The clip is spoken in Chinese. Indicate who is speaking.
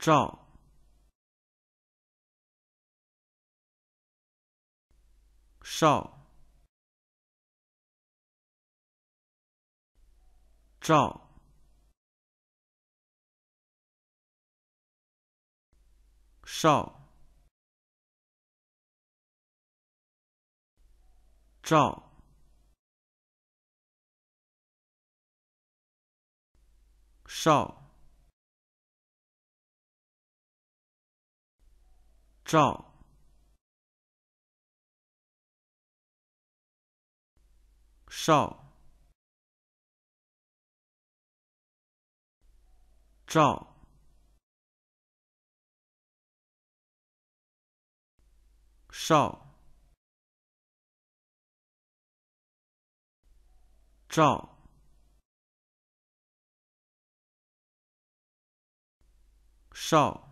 Speaker 1: 赵少，赵少，赵少。照，少，照，少，照。少。